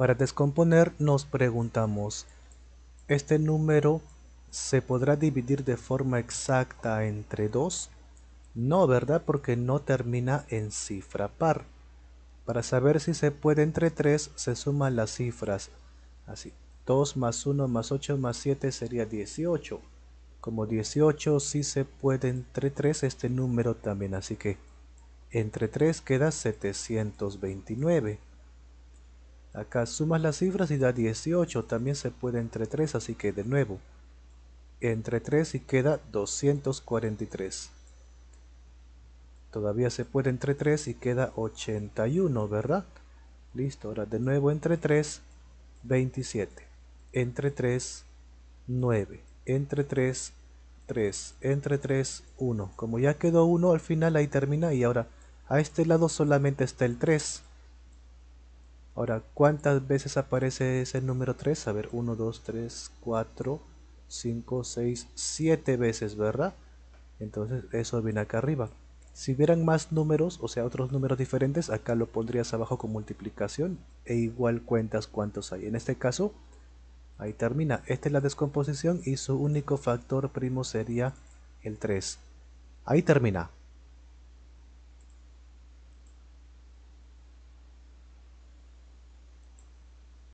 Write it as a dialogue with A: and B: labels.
A: Para descomponer nos preguntamos, ¿este número se podrá dividir de forma exacta entre 2? No, ¿verdad? Porque no termina en cifra par. Para saber si se puede entre 3 se suman las cifras. Así, 2 más 1 más 8 más 7 sería 18. Como 18 sí se puede entre 3 este número también, así que entre 3 queda 729. Acá sumas las cifras y da 18, también se puede entre 3, así que de nuevo, entre 3 y queda 243. Todavía se puede entre 3 y queda 81, ¿verdad? Listo, ahora de nuevo entre 3, 27. Entre 3, 9. Entre 3, 3. Entre 3, 1. Como ya quedó 1 al final, ahí termina y ahora a este lado solamente está el 3. Ahora, ¿cuántas veces aparece ese número 3? A ver, 1, 2, 3, 4, 5, 6, 7 veces, ¿verdad? Entonces eso viene acá arriba. Si hubieran más números, o sea, otros números diferentes, acá lo pondrías abajo con multiplicación e igual cuentas cuántos hay. En este caso, ahí termina. Esta es la descomposición y su único factor primo sería el 3. Ahí termina.